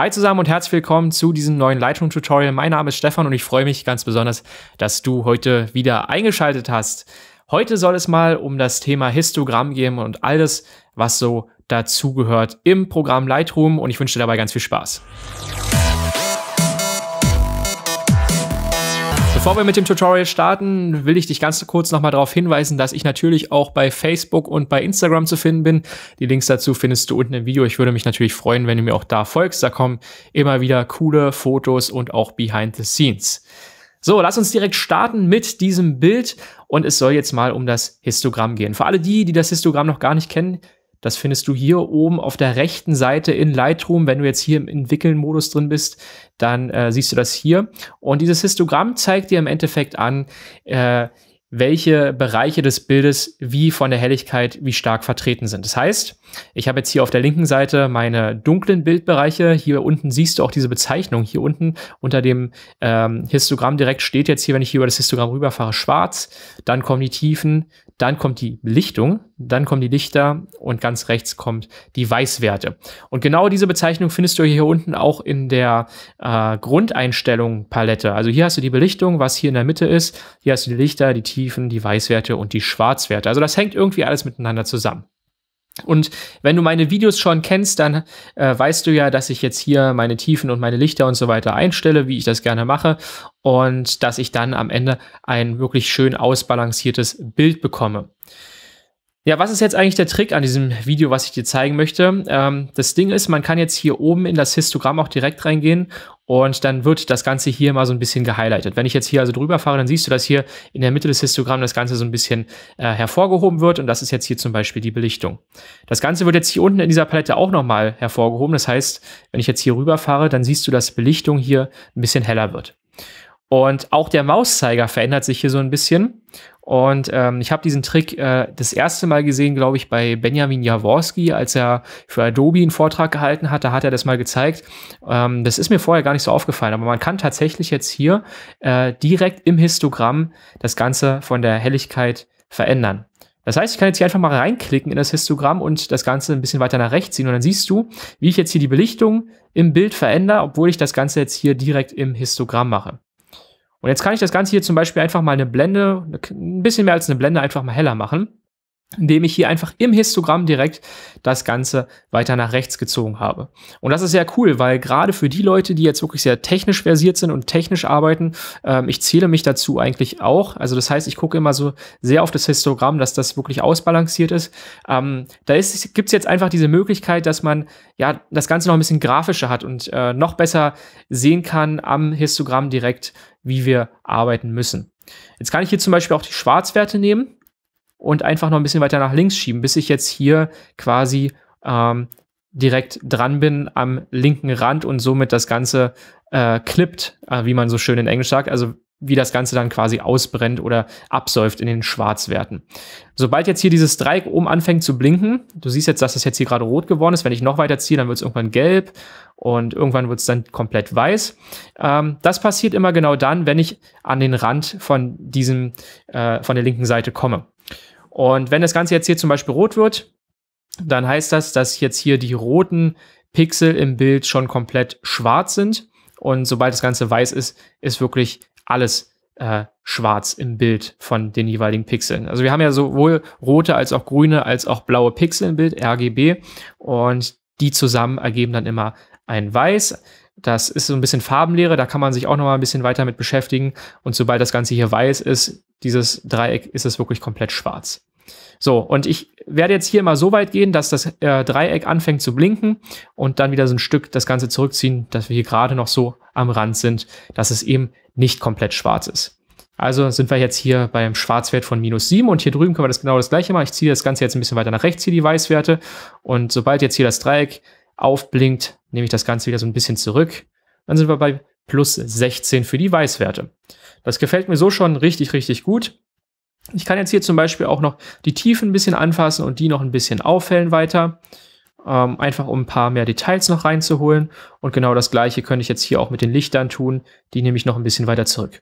Hi zusammen und herzlich willkommen zu diesem neuen Lightroom-Tutorial. Mein Name ist Stefan und ich freue mich ganz besonders, dass du heute wieder eingeschaltet hast. Heute soll es mal um das Thema Histogramm gehen und alles, was so dazugehört im Programm Lightroom und ich wünsche dir dabei ganz viel Spaß. Bevor wir mit dem Tutorial starten, will ich dich ganz kurz nochmal darauf hinweisen, dass ich natürlich auch bei Facebook und bei Instagram zu finden bin. Die Links dazu findest du unten im Video. Ich würde mich natürlich freuen, wenn du mir auch da folgst. Da kommen immer wieder coole Fotos und auch Behind the Scenes. So, lass uns direkt starten mit diesem Bild und es soll jetzt mal um das Histogramm gehen. Für alle die, die das Histogramm noch gar nicht kennen, das findest du hier oben auf der rechten Seite in Lightroom. Wenn du jetzt hier im Entwickeln-Modus drin bist, dann äh, siehst du das hier. Und dieses Histogramm zeigt dir im Endeffekt an, äh, welche Bereiche des Bildes wie von der Helligkeit wie stark vertreten sind. Das heißt, ich habe jetzt hier auf der linken Seite meine dunklen Bildbereiche. Hier unten siehst du auch diese Bezeichnung. Hier unten unter dem ähm, Histogramm direkt steht jetzt hier, wenn ich hier über das Histogramm rüberfahre, schwarz. Dann kommen die Tiefen, dann kommt die Belichtung, dann kommen die Lichter und ganz rechts kommt die Weißwerte. Und genau diese Bezeichnung findest du hier unten auch in der äh, Grundeinstellung-Palette. Also hier hast du die Belichtung, was hier in der Mitte ist. Hier hast du die Lichter, die Tiefen, die Weißwerte und die Schwarzwerte. Also das hängt irgendwie alles miteinander zusammen. Und wenn du meine Videos schon kennst, dann äh, weißt du ja, dass ich jetzt hier meine Tiefen und meine Lichter und so weiter einstelle, wie ich das gerne mache. Und dass ich dann am Ende ein wirklich schön ausbalanciertes Bild bekomme. Ja, was ist jetzt eigentlich der Trick an diesem Video, was ich dir zeigen möchte? Ähm, das Ding ist, man kann jetzt hier oben in das Histogramm auch direkt reingehen und dann wird das Ganze hier mal so ein bisschen gehighlightet. Wenn ich jetzt hier also drüber fahre, dann siehst du, dass hier in der Mitte des Histogramms das Ganze so ein bisschen äh, hervorgehoben wird und das ist jetzt hier zum Beispiel die Belichtung. Das Ganze wird jetzt hier unten in dieser Palette auch nochmal hervorgehoben. Das heißt, wenn ich jetzt hier rüber fahre, dann siehst du, dass Belichtung hier ein bisschen heller wird. Und auch der Mauszeiger verändert sich hier so ein bisschen. Und ähm, ich habe diesen Trick äh, das erste Mal gesehen, glaube ich, bei Benjamin Jaworski, als er für Adobe einen Vortrag gehalten hat. Da hat er das mal gezeigt. Ähm, das ist mir vorher gar nicht so aufgefallen, aber man kann tatsächlich jetzt hier äh, direkt im Histogramm das Ganze von der Helligkeit verändern. Das heißt, ich kann jetzt hier einfach mal reinklicken in das Histogramm und das Ganze ein bisschen weiter nach rechts ziehen. Und dann siehst du, wie ich jetzt hier die Belichtung im Bild verändere, obwohl ich das Ganze jetzt hier direkt im Histogramm mache. Und jetzt kann ich das Ganze hier zum Beispiel einfach mal eine Blende, ein bisschen mehr als eine Blende einfach mal heller machen indem ich hier einfach im Histogramm direkt das Ganze weiter nach rechts gezogen habe. Und das ist sehr cool, weil gerade für die Leute, die jetzt wirklich sehr technisch versiert sind und technisch arbeiten, ähm, ich zähle mich dazu eigentlich auch. Also das heißt, ich gucke immer so sehr auf das Histogramm, dass das wirklich ausbalanciert ist. Ähm, da ist, gibt's jetzt einfach diese Möglichkeit, dass man ja das Ganze noch ein bisschen grafischer hat und äh, noch besser sehen kann am Histogramm direkt, wie wir arbeiten müssen. Jetzt kann ich hier zum Beispiel auch die Schwarzwerte nehmen und einfach noch ein bisschen weiter nach links schieben, bis ich jetzt hier quasi ähm, direkt dran bin am linken Rand und somit das Ganze äh, clippt, äh, wie man so schön in Englisch sagt. Also wie das Ganze dann quasi ausbrennt oder absäuft in den Schwarzwerten. Sobald jetzt hier dieses Dreieck oben anfängt zu blinken, du siehst jetzt, dass das jetzt hier gerade rot geworden ist, wenn ich noch weiter ziehe, dann wird es irgendwann gelb und irgendwann wird es dann komplett weiß. Ähm, das passiert immer genau dann, wenn ich an den Rand von diesem, äh, von der linken Seite komme. Und wenn das Ganze jetzt hier zum Beispiel rot wird, dann heißt das, dass jetzt hier die roten Pixel im Bild schon komplett schwarz sind. Und sobald das Ganze weiß ist, ist wirklich alles äh, schwarz im Bild von den jeweiligen Pixeln. Also wir haben ja sowohl rote als auch grüne als auch blaue Pixel im Bild, RGB, und die zusammen ergeben dann immer ein Weiß. Das ist so ein bisschen Farbenlehre, da kann man sich auch noch mal ein bisschen weiter mit beschäftigen. Und sobald das Ganze hier weiß ist, dieses Dreieck, ist es wirklich komplett schwarz. So, und ich werde jetzt hier mal so weit gehen, dass das äh, Dreieck anfängt zu blinken und dann wieder so ein Stück das Ganze zurückziehen, dass wir hier gerade noch so am Rand sind, dass es eben nicht komplett schwarz ist. Also sind wir jetzt hier beim Schwarzwert von minus 7 und hier drüben können wir das genau das gleiche machen. Ich ziehe das Ganze jetzt ein bisschen weiter nach rechts, hier die Weißwerte und sobald jetzt hier das Dreieck aufblinkt, nehme ich das Ganze wieder so ein bisschen zurück. Dann sind wir bei plus 16 für die Weißwerte. Das gefällt mir so schon richtig, richtig gut. Ich kann jetzt hier zum Beispiel auch noch die Tiefen ein bisschen anfassen und die noch ein bisschen aufhellen weiter ähm, einfach um ein paar mehr Details noch reinzuholen. Und genau das gleiche könnte ich jetzt hier auch mit den Lichtern tun. Die nehme ich noch ein bisschen weiter zurück.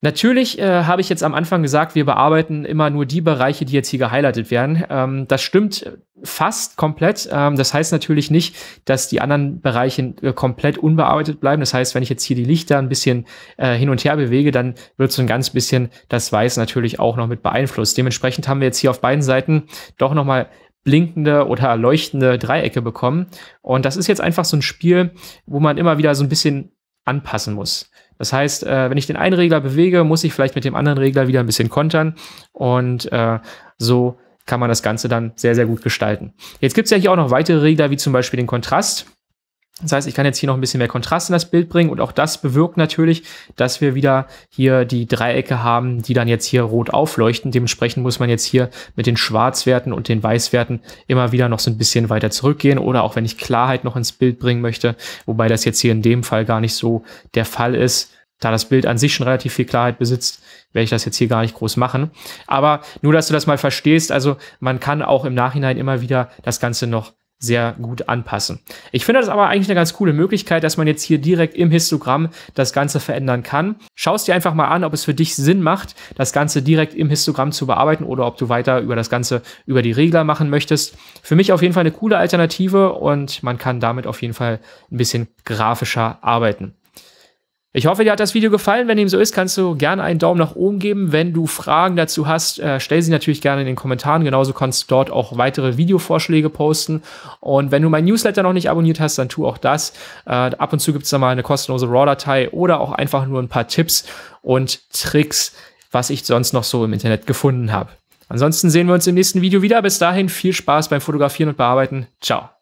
Natürlich äh, habe ich jetzt am Anfang gesagt, wir bearbeiten immer nur die Bereiche, die jetzt hier gehighlightet werden. Ähm, das stimmt äh, fast komplett. Ähm, das heißt natürlich nicht, dass die anderen Bereiche äh, komplett unbearbeitet bleiben. Das heißt, wenn ich jetzt hier die Lichter ein bisschen äh, hin und her bewege, dann wird so ein ganz bisschen das Weiß natürlich auch noch mit beeinflusst. Dementsprechend haben wir jetzt hier auf beiden Seiten doch noch mal blinkende oder leuchtende Dreiecke bekommen. Und das ist jetzt einfach so ein Spiel, wo man immer wieder so ein bisschen anpassen muss. Das heißt, äh, wenn ich den einen Regler bewege, muss ich vielleicht mit dem anderen Regler wieder ein bisschen kontern. Und äh, so kann man das Ganze dann sehr, sehr gut gestalten. Jetzt gibt es ja hier auch noch weitere Regler, wie zum Beispiel den Kontrast. Das heißt, ich kann jetzt hier noch ein bisschen mehr Kontrast in das Bild bringen und auch das bewirkt natürlich, dass wir wieder hier die Dreiecke haben, die dann jetzt hier rot aufleuchten. Dementsprechend muss man jetzt hier mit den Schwarzwerten und den Weißwerten immer wieder noch so ein bisschen weiter zurückgehen oder auch wenn ich Klarheit noch ins Bild bringen möchte, wobei das jetzt hier in dem Fall gar nicht so der Fall ist, da das Bild an sich schon relativ viel Klarheit besitzt, werde ich das jetzt hier gar nicht groß machen. Aber nur, dass du das mal verstehst, also man kann auch im Nachhinein immer wieder das Ganze noch sehr gut anpassen. Ich finde das aber eigentlich eine ganz coole Möglichkeit, dass man jetzt hier direkt im Histogramm das Ganze verändern kann. Schau es dir einfach mal an, ob es für dich Sinn macht, das Ganze direkt im Histogramm zu bearbeiten oder ob du weiter über das Ganze über die Regler machen möchtest. Für mich auf jeden Fall eine coole Alternative und man kann damit auf jeden Fall ein bisschen grafischer arbeiten. Ich hoffe, dir hat das Video gefallen. Wenn dem so ist, kannst du gerne einen Daumen nach oben geben. Wenn du Fragen dazu hast, äh, stell sie natürlich gerne in den Kommentaren. Genauso kannst du dort auch weitere Videovorschläge posten. Und wenn du mein Newsletter noch nicht abonniert hast, dann tu auch das. Äh, ab und zu gibt es da mal eine kostenlose RAW-Datei oder auch einfach nur ein paar Tipps und Tricks, was ich sonst noch so im Internet gefunden habe. Ansonsten sehen wir uns im nächsten Video wieder. Bis dahin viel Spaß beim Fotografieren und Bearbeiten. Ciao.